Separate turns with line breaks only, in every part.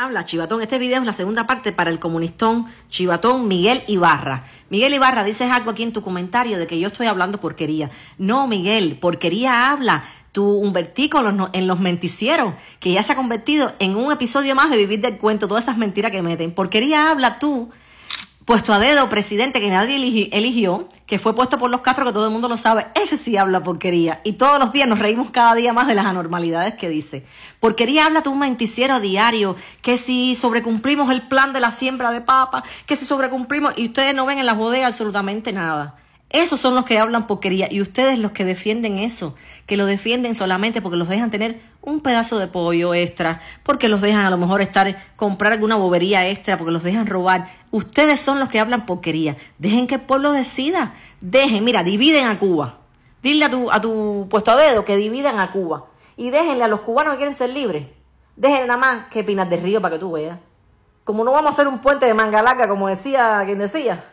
Habla Chivatón, este video es la segunda parte para el comunistón Chivatón Miguel Ibarra. Miguel Ibarra, dices algo aquí en tu comentario de que yo estoy hablando porquería. No, Miguel, porquería habla Tú un vertículo en los menticieros, que ya se ha convertido en un episodio más de Vivir del Cuento, todas esas mentiras que meten. Porquería habla tú puesto a dedo presidente que nadie eligió, que fue puesto por los Castro, que todo el mundo lo sabe, ese sí habla porquería. Y todos los días nos reímos cada día más de las anormalidades que dice. Porquería habla tú un menticiero diario, que si sobrecumplimos el plan de la siembra de papa, que si sobrecumplimos, y ustedes no ven en las bodegas absolutamente nada. Esos son los que hablan porquería y ustedes los que defienden eso, que lo defienden solamente porque los dejan tener un pedazo de pollo extra, porque los dejan a lo mejor estar comprar alguna bobería extra, porque los dejan robar. Ustedes son los que hablan porquería. Dejen que el pueblo decida. Dejen, mira, dividen a Cuba. Dile a tu, a tu puesto a dedo que dividan a Cuba. Y déjenle a los cubanos que quieren ser libres. Déjenle nada más que Pinas de Río para que tú veas. Como no vamos a hacer un puente de mangalaca como decía quien decía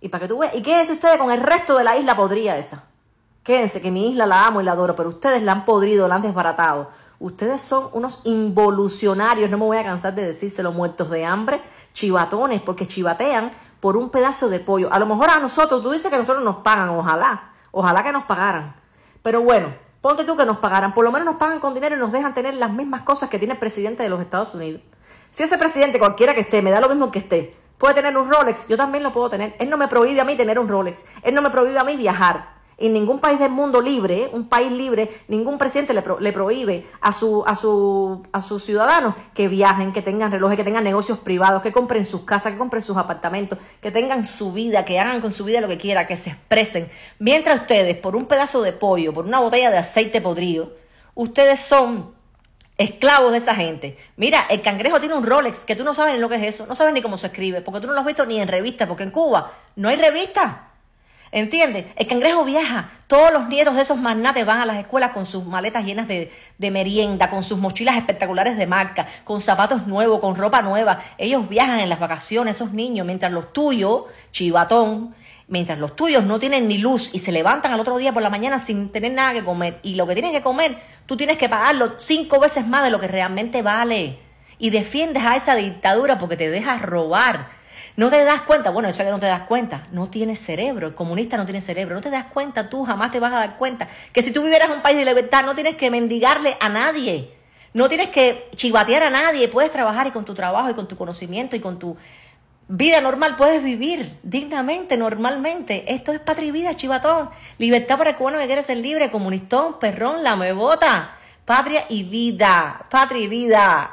y para que tú veas, y quédense ustedes con el resto de la isla podría esa. Quédense, que mi isla la amo y la adoro, pero ustedes la han podrido, la han desbaratado. Ustedes son unos involucionarios, no me voy a cansar de decírselo, muertos de hambre, chivatones, porque chivatean por un pedazo de pollo. A lo mejor a nosotros, tú dices que nosotros nos pagan, ojalá, ojalá que nos pagaran. Pero bueno, ponte tú que nos pagaran, por lo menos nos pagan con dinero y nos dejan tener las mismas cosas que tiene el presidente de los Estados Unidos. Si ese presidente, cualquiera que esté, me da lo mismo que esté, puede tener un Rolex, yo también lo puedo tener. Él no me prohíbe a mí tener un Rolex, él no me prohíbe a mí viajar. En ningún país del mundo libre, un país libre, ningún presidente le, prohíbe a, su, a, su, a sus ciudadanos que viajen, que tengan relojes, que tengan negocios privados, que compren sus casas, que compren sus apartamentos, que tengan su vida, que hagan con su vida lo que quiera, que se expresen. Mientras ustedes, por un pedazo de pollo, por una botella de aceite podrido, ustedes son esclavos de esa gente. Mira, el cangrejo tiene un Rolex, que tú no sabes ni lo que es eso, no sabes ni cómo se escribe, porque tú no lo has visto ni en revistas, porque en Cuba no hay revista, ¿Entiendes? El cangrejo viaja. Todos los nietos de esos magnates van a las escuelas con sus maletas llenas de, de, merienda, con sus mochilas espectaculares de marca, con zapatos nuevos, con ropa nueva. Ellos viajan en las vacaciones, esos niños, mientras los tuyos, chivatón, mientras los tuyos no tienen ni luz y se levantan al otro día por la mañana sin tener nada que comer. Y lo que tienen que comer Tú tienes que pagarlo cinco veces más de lo que realmente vale. Y defiendes a esa dictadura porque te dejas robar. No te das cuenta, bueno, eso sé que no te das cuenta, no tienes cerebro, el comunista no tiene cerebro, no te das cuenta, tú jamás te vas a dar cuenta que si tú vivieras en un país de libertad no tienes que mendigarle a nadie, no tienes que chivatear a nadie, puedes trabajar y con tu trabajo y con tu conocimiento y con tu vida normal, puedes vivir dignamente, normalmente. Esto es patria y vida, chivatón. Libertad para el cubano que quiere ser libre, comunistón, perrón, la vota Patria y vida, patria y vida.